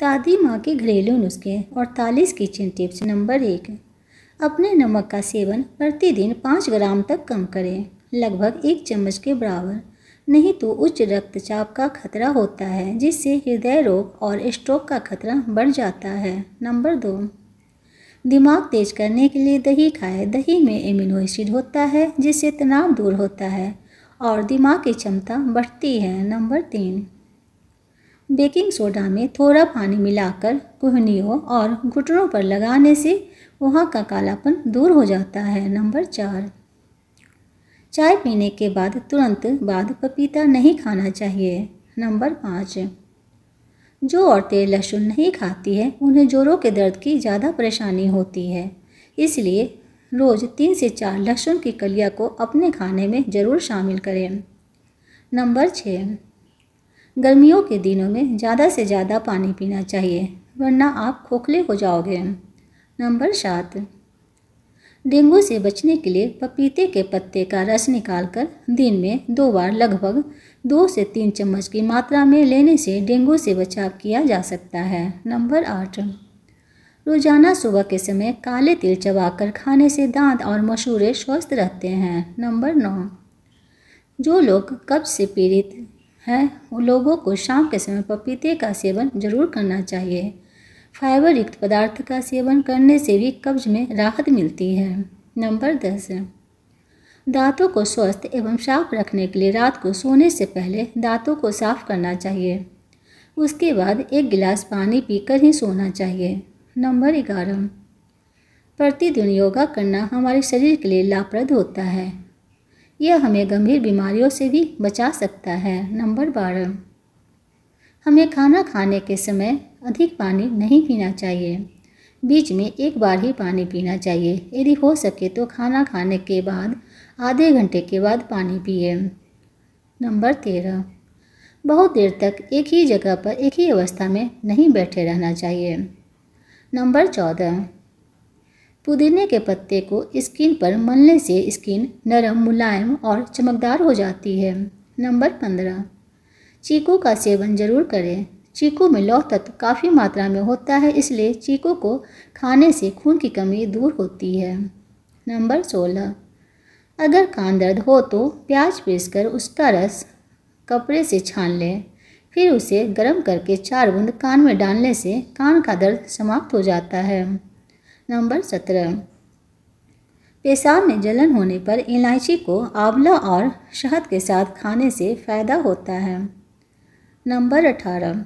दादी माँ के घरेलू नुस्खे और तालीस किचन टिप्स नंबर एक अपने नमक का सेवन प्रतिदिन पाँच ग्राम तक कम करें लगभग एक चम्मच के बराबर नहीं तो उच्च रक्तचाप का खतरा होता है जिससे हृदय रोग और स्ट्रोक का खतरा बढ़ जाता है नंबर दो दिमाग तेज करने के लिए दही खाएं दही में एमिनो एसिड होता है जिससे तनाव दूर होता है और दिमाग की क्षमता बढ़ती है नंबर तीन बेकिंग सोडा में थोड़ा पानी मिलाकर कोहनियों और घुटनों पर लगाने से वहाँ का कालापन दूर हो जाता है नंबर चार चाय पीने के बाद तुरंत बाद पपीता नहीं खाना चाहिए नंबर पाँच जो औरतें लहसुन नहीं खाती हैं उन्हें जोरों के दर्द की ज़्यादा परेशानी होती है इसलिए रोज़ तीन से चार लहसुन की कलिया को अपने खाने में ज़रूर शामिल करें नंबर छः गर्मियों के दिनों में ज़्यादा से ज़्यादा पानी पीना चाहिए वरना आप खोखले हो जाओगे नंबर सात डेंगू से बचने के लिए पपीते के पत्ते का रस निकालकर दिन में दो बार लगभग दो से तीन चम्मच की मात्रा में लेने से डेंगू से बचाव किया जा सकता है नंबर आठ रोजाना सुबह के समय काले तिल चबाकर खाने से दांत और मशूरे स्वस्थ रहते हैं नंबर नौ जो लोग कब्ज से पीड़ित है उन लोगों को शाम के समय पपीते का सेवन जरूर करना चाहिए फाइबर युक्त पदार्थ का सेवन करने से भी कब्ज में राहत मिलती है नंबर दस दांतों को स्वस्थ एवं साफ रखने के लिए रात को सोने से पहले दांतों को साफ करना चाहिए उसके बाद एक गिलास पानी पीकर ही सोना चाहिए नंबर ग्यारह प्रतिदिन योगा करना हमारे शरीर के लिए लाभप्रद होता है यह हमें गंभीर बीमारियों से भी बचा सकता है नंबर बारह हमें खाना खाने के समय अधिक पानी नहीं पीना चाहिए बीच में एक बार ही पानी पीना चाहिए यदि हो सके तो खाना खाने के बाद आधे घंटे के बाद पानी पिए नंबर तेरह बहुत देर तक एक ही जगह पर एक ही अवस्था में नहीं बैठे रहना चाहिए नंबर चौदह पुदीने के पत्ते को स्किन पर मलने से स्किन नरम मुलायम और चमकदार हो जाती है नंबर पंद्रह चीकू का सेवन जरूर करें चीकू में लौह तत्व काफ़ी मात्रा में होता है इसलिए चीकू को खाने से खून की कमी दूर होती है नंबर सोलह अगर कान दर्द हो तो प्याज पीसकर उसका रस कपड़े से छान लें फिर उसे गर्म करके चार बूंद कान में डालने से कान का दर्द समाप्त हो जाता है नंबर सत्रह पेशाब में जलन होने पर इलायची को आंवला और शहद के साथ खाने से फ़ायदा होता है नंबर अठारह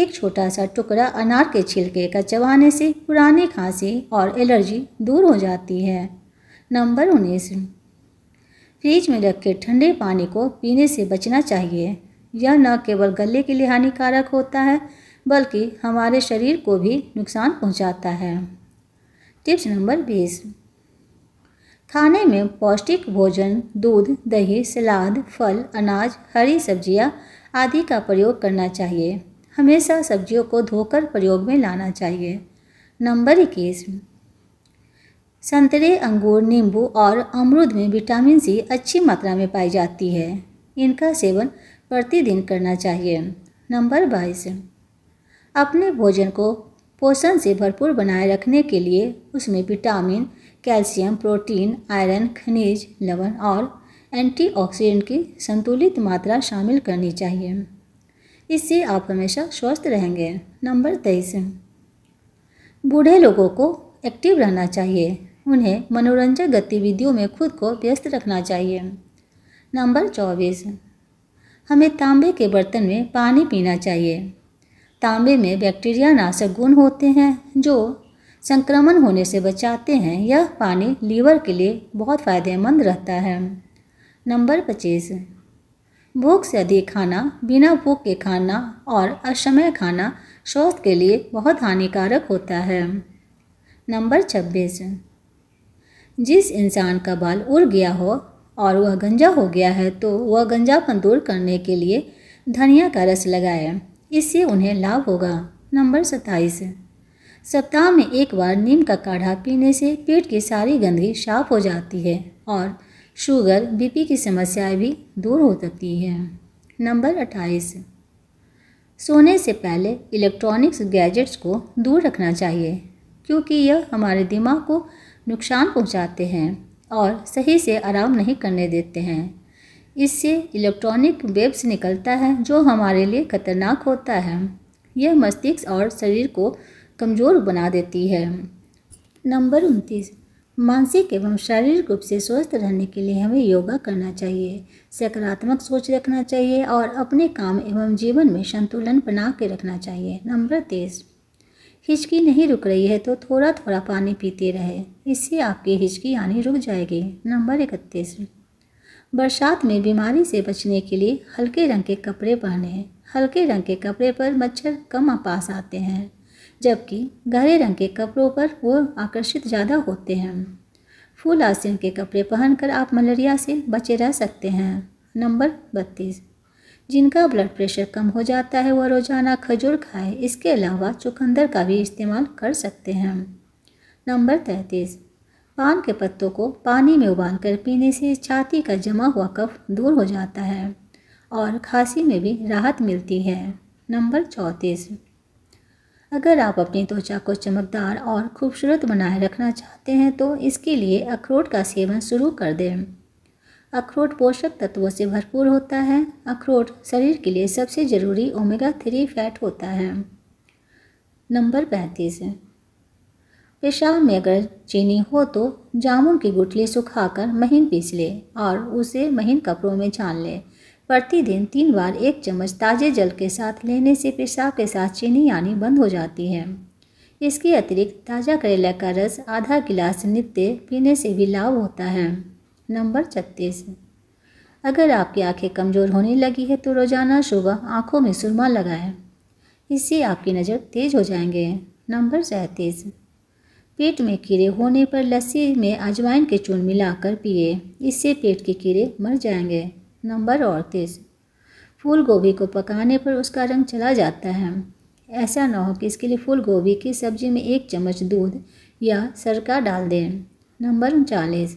एक छोटा सा टुकड़ा अनार के छिलके का चबाने से पुरानी खांसी और एलर्जी दूर हो जाती है नंबर उन्नीस फ्रिज में रखे ठंडे पानी को पीने से बचना चाहिए यह न केवल गले के लिए हानिकारक होता है बल्कि हमारे शरीर को भी नुकसान पहुंचाता है टिप्स नंबर बीस खाने में पौष्टिक भोजन दूध दही सलाद फल अनाज हरी सब्जियां आदि का प्रयोग करना चाहिए हमेशा सब्जियों को धोकर प्रयोग में लाना चाहिए नंबर इक्कीस संतरे अंगूर नींबू और अमरूद में विटामिन सी अच्छी मात्रा में पाई जाती है इनका सेवन प्रतिदिन करना चाहिए नंबर बाईस अपने भोजन को पोषण से भरपूर बनाए रखने के लिए उसमें विटामिन कैल्शियम प्रोटीन आयरन खनिज लवण और एंटीऑक्सीडेंट की संतुलित मात्रा शामिल करनी चाहिए इससे आप हमेशा स्वस्थ रहेंगे नंबर तेईस बूढ़े लोगों को एक्टिव रहना चाहिए उन्हें मनोरंजक गतिविधियों में खुद को व्यस्त रखना चाहिए नंबर चौबीस हमें तांबे के बर्तन में पानी पीना चाहिए तांबे में बैक्टीरिया नाशक गुण होते हैं जो संक्रमण होने से बचाते हैं यह पानी लीवर के लिए बहुत फायदेमंद रहता है नंबर पच्चीस भूख से अधिक खाना बिना भूख के खाना और असमय खाना स्वास्थ्य के लिए बहुत हानिकारक होता है नंबर छब्बीस जिस इंसान का बाल उड़ गया हो और वह गंजा हो गया है तो वह गंजापन दूर करने के लिए धनिया का रस लगाए इससे उन्हें लाभ होगा नंबर सत्ताईस सप्ताह में एक बार नीम का काढ़ा पीने से पेट की सारी गंदगी साफ हो जाती है और शुगर बीपी की समस्याएं भी दूर हो सकती हैं नंबर अट्ठाईस सोने से पहले इलेक्ट्रॉनिक्स गैजेट्स को दूर रखना चाहिए क्योंकि यह हमारे दिमाग को नुकसान पहुंचाते हैं और सही से आराम नहीं करने देते हैं इससे इलेक्ट्रॉनिक वेव्स निकलता है जो हमारे लिए खतरनाक होता है यह मस्तिष्क और शरीर को कमज़ोर बना देती है नंबर उनतीस मानसिक एवं शारीरिक रूप से स्वस्थ रहने के लिए हमें योगा करना चाहिए सकारात्मक सोच रखना चाहिए और अपने काम एवं जीवन में संतुलन बना के रखना चाहिए नंबर तेईस हिचकी नहीं रुक रही है तो थोड़ा थोड़ा पानी पीते रहे इससे आपकी हिचकी आनी रुक जाएगी नंबर इकतीस बरसात में बीमारी से बचने के लिए हल्के रंग के कपड़े पहने हल्के रंग के कपड़े पर मच्छर कम पास आते हैं जबकि गहरे रंग के कपड़ों पर वो आकर्षित ज़्यादा होते हैं फूल आसन के कपड़े पहनकर आप मलेरिया से बचे रह सकते हैं नंबर बत्तीस जिनका ब्लड प्रेशर कम हो जाता है वह रोज़ाना खजूर खाएं इसके अलावा चुकंदर का भी इस्तेमाल कर सकते हैं नंबर तैंतीस पान के पत्तों को पानी में उबालकर पीने से छाती का जमा हुआ कफ दूर हो जाता है और खांसी में भी राहत मिलती है नंबर चौंतीस अगर आप अपनी त्वचा को चमकदार और खूबसूरत बनाए रखना चाहते हैं तो इसके लिए अखरोट का सेवन शुरू कर दें अखरोट पोषक तत्वों से भरपूर होता है अखरोट शरीर के लिए सबसे ज़रूरी ओमेगा थ्री फैट होता है नंबर पैंतीस पेशाब में अगर चीनी हो तो जामुन की गुठली सुखाकर महीन पीस ले और उसे महीन कपड़ों में छान ले प्रतिदिन तीन बार एक चम्मच ताजे जल के साथ लेने से पेशाब के साथ चीनी आनी बंद हो जाती है इसके अतिरिक्त ताज़ा करेला का रस आधा गिलास नित्य पीने से भी लाभ होता है नंबर छत्तीस अगर आपकी आंखें कमज़ोर होने लगी है तो रोज़ाना सुबह आंखों में सुरमा लगाएं इससे आपकी नज़र तेज़ हो जाएंगे नंबर सैंतीस पेट में कीड़े होने पर लस्सी में अजवाइन के चूर्ण मिलाकर पिए इससे पेट के कीड़े मर जाएंगे नंबर अड़तीस फूल गोभी को पकाने पर उसका रंग चला जाता है ऐसा ना हो कि इसके लिए फूल गोभी की सब्जी में एक चम्मच दूध या सरका डाल दें नंबर उनचालीस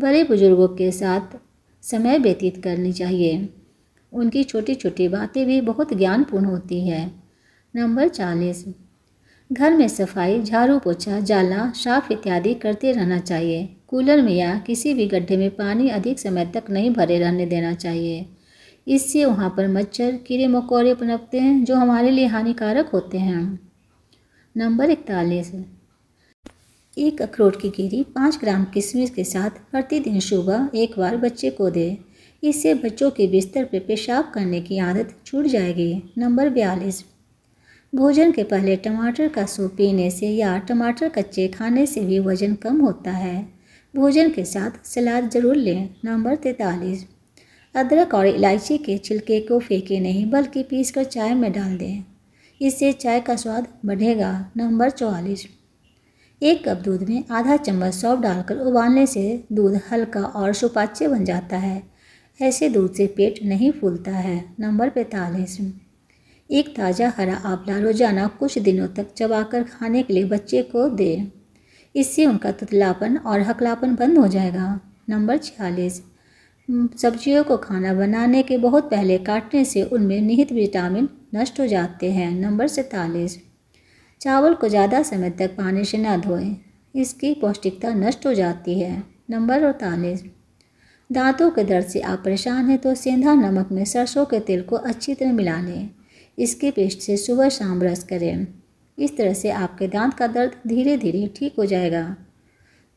बड़े बुजुर्गों के साथ समय व्यतीत करनी चाहिए उनकी छोटी छोटी बातें भी बहुत ज्ञानपूर्ण होती है नंबर चालीस घर में सफाई झाड़ू पोछा जाला साफ इत्यादि करते रहना चाहिए कूलर में या किसी भी गड्ढे में पानी अधिक समय तक नहीं भरे रहने देना चाहिए इससे वहाँ पर मच्छर कीड़े मकोड़े पनपते हैं जो हमारे लिए हानिकारक होते हैं नंबर इकतालीस एक अखरोट की गिरी पाँच ग्राम किशमिश के साथ प्रतिदिन सुबह एक बार बच्चे को दे इससे बच्चों के बिस्तर पर पेशाब करने की आदत छूट जाएगी नंबर बयालीस भोजन के पहले टमाटर का सूप पीने से या टमाटर कच्चे खाने से भी वज़न कम होता है भोजन के साथ सलाद ज़रूर लें नंबर तैतालीस अदरक और इलायची के छिलके को फेंके नहीं बल्कि पीस कर चाय में डाल दें इससे चाय का स्वाद बढ़ेगा नंबर चौवालीस एक कप दूध में आधा चम्मच सौंफ डालकर उबालने से दूध हल्का और सुपाच्य बन जाता है ऐसे दूध से पेट नहीं फूलता है नंबर पैंतालीस एक ताज़ा हरा आंवला रोज़ाना कुछ दिनों तक चबाकर खाने के लिए बच्चे को दें इससे उनका तुतलापन और हकलापन बंद हो जाएगा नंबर छियालीस सब्जियों को खाना बनाने के बहुत पहले काटने से उनमें निहित विटामिन नष्ट हो जाते हैं नंबर सैंतालीस चावल को ज़्यादा समय तक पानी से न धोएं इसकी पौष्टिकता नष्ट हो जाती है नंबर अड़तालीस दांतों के दर्द से आप परेशान हैं तो सेंधा नमक में सरसों के तेल को अच्छी तरह मिला लें इसके पेस्ट से सुबह शाम ब्रश करें इस तरह से आपके दांत का दर्द धीरे धीरे ठीक हो जाएगा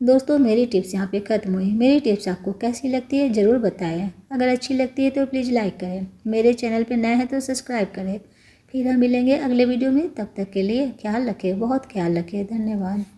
दोस्तों मेरी टिप्स यहाँ पे ख़त्म हुई मेरी टिप्स आपको कैसी लगती है ज़रूर बताएं अगर अच्छी लगती है तो प्लीज़ लाइक करें मेरे चैनल पे नए हैं तो सब्सक्राइब करें फिर हम मिलेंगे अगले वीडियो में तब तक के लिए ख्याल रखें बहुत ख्याल रखें धन्यवाद